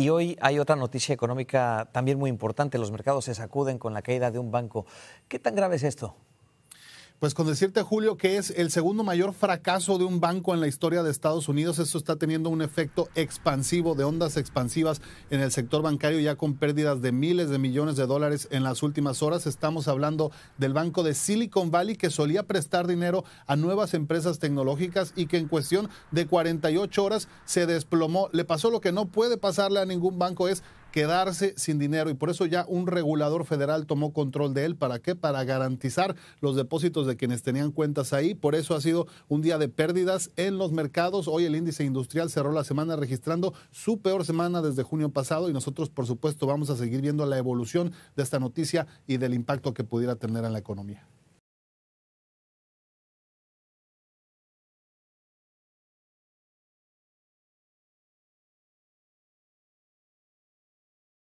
Y hoy hay otra noticia económica también muy importante. Los mercados se sacuden con la caída de un banco. ¿Qué tan grave es esto? Pues con decirte, Julio, que es el segundo mayor fracaso de un banco en la historia de Estados Unidos, esto está teniendo un efecto expansivo, de ondas expansivas en el sector bancario, ya con pérdidas de miles de millones de dólares en las últimas horas. Estamos hablando del banco de Silicon Valley, que solía prestar dinero a nuevas empresas tecnológicas y que en cuestión de 48 horas se desplomó. Le pasó lo que no puede pasarle a ningún banco, es quedarse sin dinero y por eso ya un regulador federal tomó control de él. ¿Para qué? Para garantizar los depósitos de quienes tenían cuentas ahí. Por eso ha sido un día de pérdidas en los mercados. Hoy el índice industrial cerró la semana registrando su peor semana desde junio pasado y nosotros por supuesto vamos a seguir viendo la evolución de esta noticia y del impacto que pudiera tener en la economía.